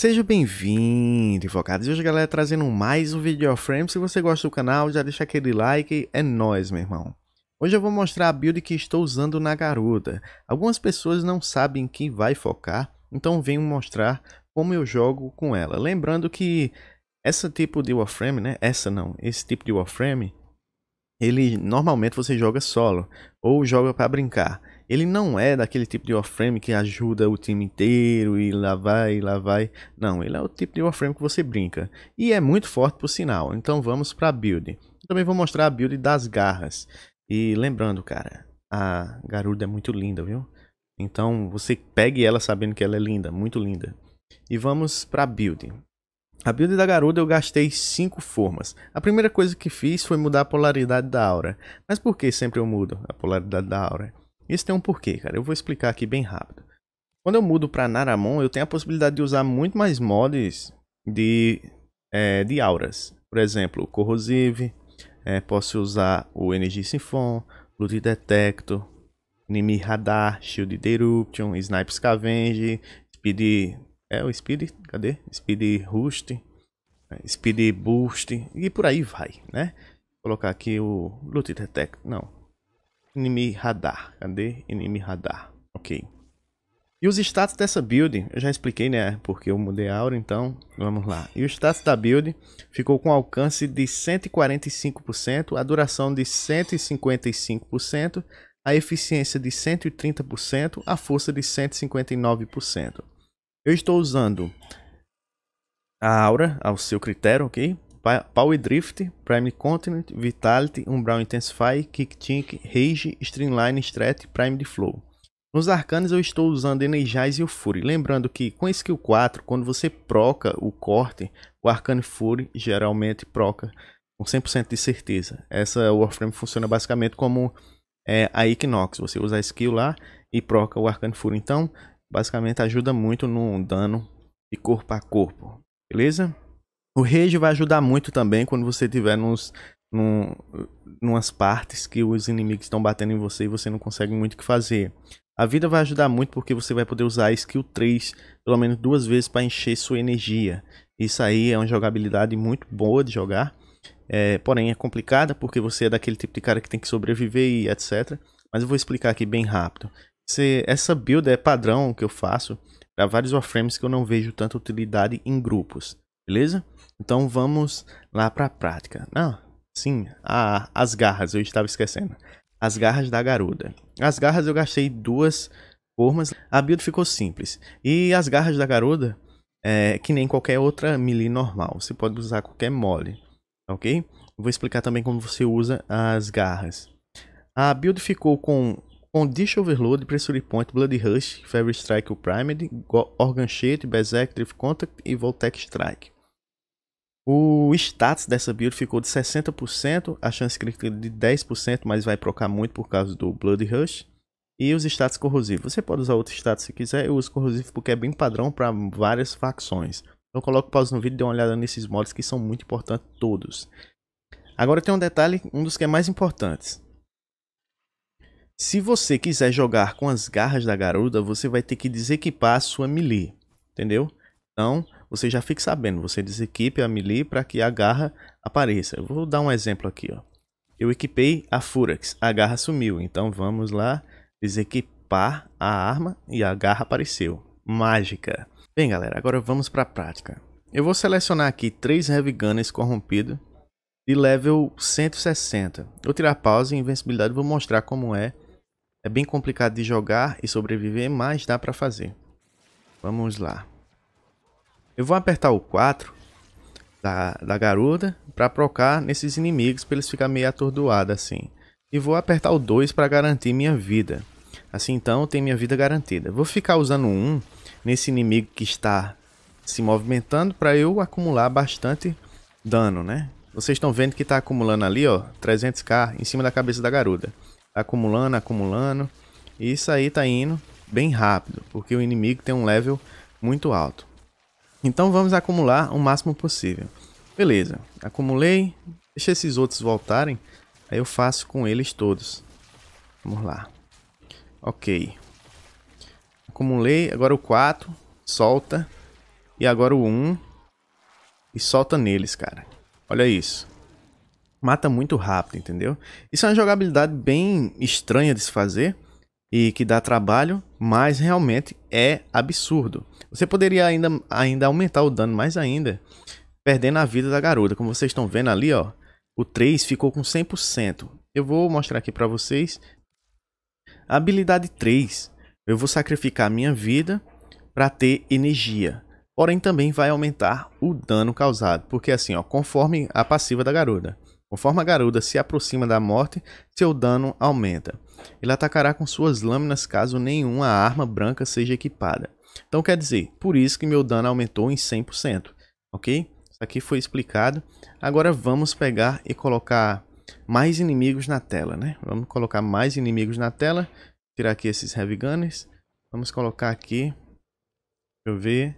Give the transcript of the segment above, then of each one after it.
Seja bem-vindo, invocados. Hoje, galera, trazendo mais um vídeo frame. Se você gosta do canal, já deixa aquele like, é nóis, meu irmão. Hoje eu vou mostrar a build que estou usando na garota. Algumas pessoas não sabem quem vai focar, então venho mostrar como eu jogo com ela. Lembrando que esse tipo de Warframe, né? Essa não, esse tipo de Warframe, ele normalmente você joga solo ou joga para brincar. Ele não é daquele tipo de Warframe que ajuda o time inteiro e lá vai, e lá vai. Não, ele é o tipo de Warframe que você brinca. E é muito forte por sinal. Então vamos para build. Também vou mostrar a build das garras. E lembrando, cara, a Garuda é muito linda, viu? Então você pegue ela sabendo que ela é linda, muito linda. E vamos para build. A build da Garuda eu gastei 5 formas. A primeira coisa que fiz foi mudar a polaridade da aura. Mas por que sempre eu mudo a polaridade da aura? Isso tem um porquê, cara. Eu vou explicar aqui bem rápido. Quando eu mudo para Naramon, eu tenho a possibilidade de usar muito mais mods de, é, de auras. Por exemplo, Corrosive, é, posso usar o Energy Symphon, Loot Detector, Enemy Radar, Shield Deruption, Snipe Scavenge, Speed... É o Speed? Cadê? Speed Rust, é, Speed Boost e por aí vai, né? Vou colocar aqui o Loot Detector, não, Enemy Radar. Cadê? Enemy Radar. Ok. E os status dessa build, eu já expliquei, né? Porque eu mudei a aura, então vamos lá. E o status da build ficou com alcance de 145%, a duração de 155%, a eficiência de 130%, a força de 159%. Eu estou usando a aura ao seu critério, ok? Power Drift, Prime Continent, Vitality, Umbral Intensify, Kick Tink, Rage, Streamline, Strat, Prime de Flow. Nos arcanos eu estou usando Energize e o Fury, lembrando que com skill 4, quando você proca o corte, o arcano Fury geralmente proca com 100% de certeza. Essa Warframe funciona basicamente como é, a Equinox, você usa a skill lá e proca o arcano Fury, então basicamente ajuda muito no dano de corpo a corpo, beleza? O rage vai ajudar muito também quando você tiver nos, num, numas partes que os inimigos estão batendo em você e você não consegue muito o que fazer. A vida vai ajudar muito porque você vai poder usar a skill 3 pelo menos duas vezes para encher sua energia. Isso aí é uma jogabilidade muito boa de jogar. É, porém é complicada porque você é daquele tipo de cara que tem que sobreviver e etc. Mas eu vou explicar aqui bem rápido. Se, essa build é padrão que eu faço para vários warframes que eu não vejo tanta utilidade em grupos, beleza? Então vamos lá para a prática. Ah, sim, as garras, eu estava esquecendo. As garras da garuda. As garras eu gastei duas formas, a build ficou simples. E as garras da garuda, é que nem qualquer outra melee normal, você pode usar qualquer mole, ok? vou explicar também como você usa as garras. A build ficou com Condition Overload, Pressure Point, Blood Rush, Fairy Strike, o Primed, Organ Shade, Berserk, Drift Contact e Voltec Strike. O status dessa build ficou de 60%, a chance crítica de 10%, mas vai procar muito por causa do Blood Rush. E os status corrosivos. Você pode usar outro status se quiser, eu uso corrosivo porque é bem padrão para várias facções. Então coloque pausa no vídeo e dê uma olhada nesses mods que são muito importantes todos. Agora tem um detalhe, um dos que é mais importantes. Se você quiser jogar com as garras da garuda, você vai ter que desequipar a sua melee, entendeu? Então, você já fique sabendo, você desequipe a melee para que a garra apareça. Eu vou dar um exemplo aqui, ó. Eu equipei a Furax, a garra sumiu, então vamos lá desequipar a arma e a garra apareceu. Mágica. Bem galera, agora vamos para a prática. Eu vou selecionar aqui três Heavy Gunners corrompidos de level 160. Vou tirar pausa e invencibilidade vou mostrar como é. É bem complicado de jogar e sobreviver, mas dá para fazer. Vamos lá. Eu vou apertar o 4 da, da garuda para procar nesses inimigos para eles ficarem meio atordoados assim. E vou apertar o 2 para garantir minha vida. Assim então tem minha vida garantida. Vou ficar usando um nesse inimigo que está se movimentando para eu acumular bastante dano, né? Vocês estão vendo que está acumulando ali, ó, 300k em cima da cabeça da garuda. Tá acumulando, acumulando. E isso aí tá indo bem rápido, porque o inimigo tem um level muito alto. Então vamos acumular o máximo possível. Beleza, acumulei. Deixa esses outros voltarem. Aí eu faço com eles todos. Vamos lá. Ok. Acumulei. Agora o 4. Solta. E agora o 1. E solta neles, cara. Olha isso. Mata muito rápido, entendeu? Isso é uma jogabilidade bem estranha de se fazer e que dá trabalho, mas realmente é absurdo. Você poderia ainda, ainda aumentar o dano mais ainda, perdendo a vida da garota. Como vocês estão vendo ali, ó, o 3 ficou com 100%. Eu vou mostrar aqui para vocês. Habilidade 3. Eu vou sacrificar minha vida para ter energia. Porém, também vai aumentar o dano causado. Porque assim, ó, conforme a passiva da garota. Conforme a garuda se aproxima da morte, seu dano aumenta. Ele atacará com suas lâminas caso nenhuma arma branca seja equipada. Então quer dizer, por isso que meu dano aumentou em 100%, ok? Isso aqui foi explicado. Agora vamos pegar e colocar mais inimigos na tela, né? Vamos colocar mais inimigos na tela. Tirar aqui esses Heavy Gunners. Vamos colocar aqui, deixa eu ver,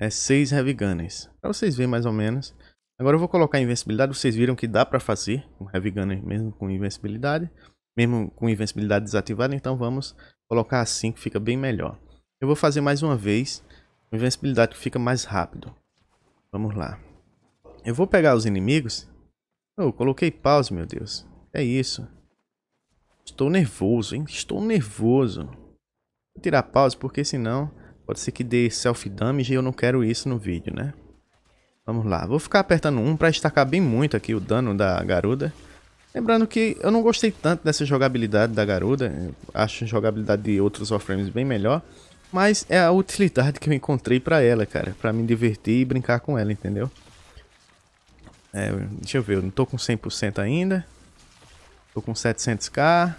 é 6 Heavy Gunners. Para vocês verem mais ou menos. Agora eu vou colocar invencibilidade, vocês viram que dá para fazer um Heavy Gunner mesmo com invencibilidade, mesmo com invencibilidade desativada, então vamos colocar assim que fica bem melhor. Eu vou fazer mais uma vez, invencibilidade que fica mais rápido. Vamos lá. Eu vou pegar os inimigos. Eu oh, coloquei pause, meu Deus. É isso. Estou nervoso, hein? Estou nervoso. Vou tirar pause porque senão pode ser que dê self-damage e eu não quero isso no vídeo, né? Vamos lá, vou ficar apertando 1 um para destacar bem muito aqui o dano da Garuda. Lembrando que eu não gostei tanto dessa jogabilidade da Garuda, eu acho a jogabilidade de outros Warframes bem melhor, mas é a utilidade que eu encontrei para ela, cara, para me divertir e brincar com ela, entendeu? É, deixa eu ver, eu não tô com 100% ainda, tô com 700k, deixa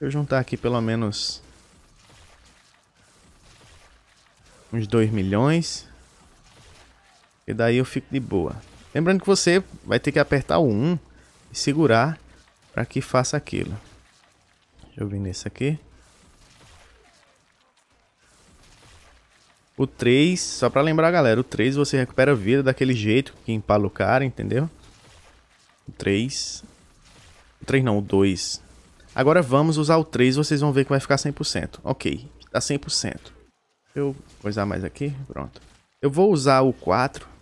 eu juntar aqui pelo menos uns 2 milhões, e daí eu fico de boa. Lembrando que você vai ter que apertar o 1 e segurar para que faça aquilo. Deixa eu vir nesse aqui. O 3, só para lembrar galera, o 3 você recupera a vida daquele jeito que empala o cara, entendeu? O 3. O 3 não, o 2. Agora vamos usar o 3, vocês vão ver que vai ficar 100%. Ok, tá 100%. Deixa Eu coisar mais aqui, pronto. Eu vou usar o 4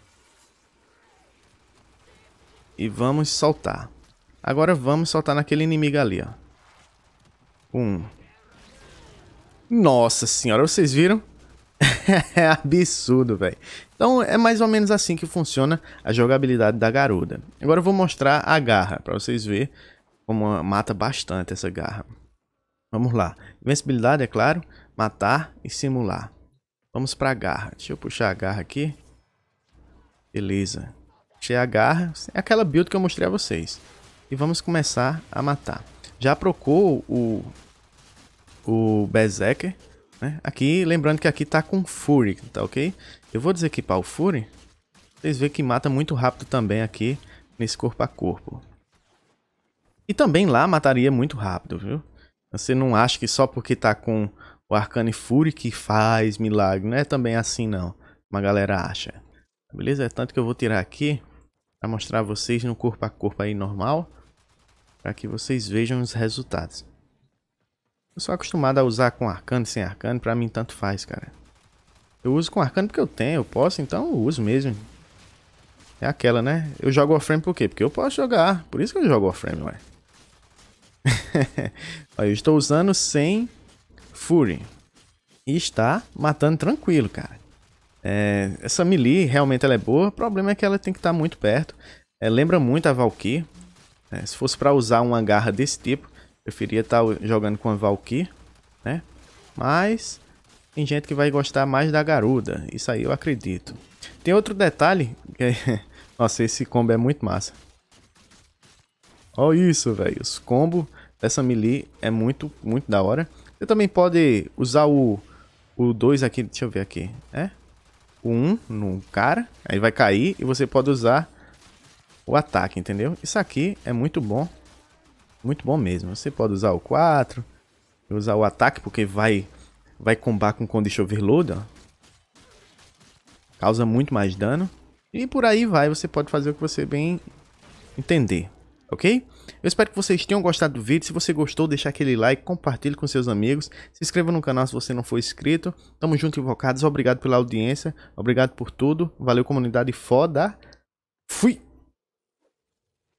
e vamos soltar. Agora vamos soltar naquele inimigo ali, ó. Um. Nossa senhora, vocês viram? é absurdo, velho. Então é mais ou menos assim que funciona a jogabilidade da garuda. Agora eu vou mostrar a garra, para vocês verem como mata bastante essa garra. Vamos lá. Invencibilidade, é claro, matar e simular. Vamos para a garra. Deixa eu puxar a garra aqui. Beleza puxei a garra, é aquela build que eu mostrei a vocês. E vamos começar a matar. Já procou o, o Berserker, né? Aqui, lembrando que aqui tá com Fury, tá ok? Eu vou desequipar o Fury. Vocês veem que mata muito rápido também aqui nesse corpo a corpo. E também lá mataria muito rápido, viu? Você não acha que só porque tá com o Arcane Fury que faz milagre, não é também assim não. Uma galera acha. Beleza? É tanto que eu vou tirar aqui para mostrar a vocês no corpo a corpo aí normal, para que vocês vejam os resultados. Eu sou acostumado a usar com arcano e sem arcano, para mim tanto faz, cara. Eu uso com arcano porque eu tenho, eu posso, então eu uso mesmo. É aquela, né? Eu jogo frame por quê? Porque eu posso jogar, por isso que eu jogo off-frame, ué. Olha, eu estou usando sem Fury. E está matando tranquilo, cara. É, essa melee realmente ela é boa, o problema é que ela tem que estar tá muito perto. É, lembra muito a Valkyrie. É, se fosse para usar uma garra desse tipo, preferia estar tá jogando com a Valkyrie, né? Mas tem gente que vai gostar mais da Garuda, isso aí eu acredito. Tem outro detalhe, é, nossa, esse combo é muito massa. Olha isso, velho, os combos dessa melee é muito, muito da hora. Você também pode usar o, o 2 aqui, deixa eu ver aqui, é? um 1 no cara, aí vai cair e você pode usar o ataque, entendeu? Isso aqui é muito bom, muito bom mesmo. Você pode usar o 4, usar o ataque porque vai vai combar com Condition Overload, ó. Causa muito mais dano. E por aí vai, você pode fazer o que você bem entender ok? Eu espero que vocês tenham gostado do vídeo. Se você gostou, deixa aquele like, compartilhe com seus amigos. Se inscreva no canal se você não for inscrito. Tamo junto, invocados. Obrigado pela audiência. Obrigado por tudo. Valeu, comunidade foda. Fui!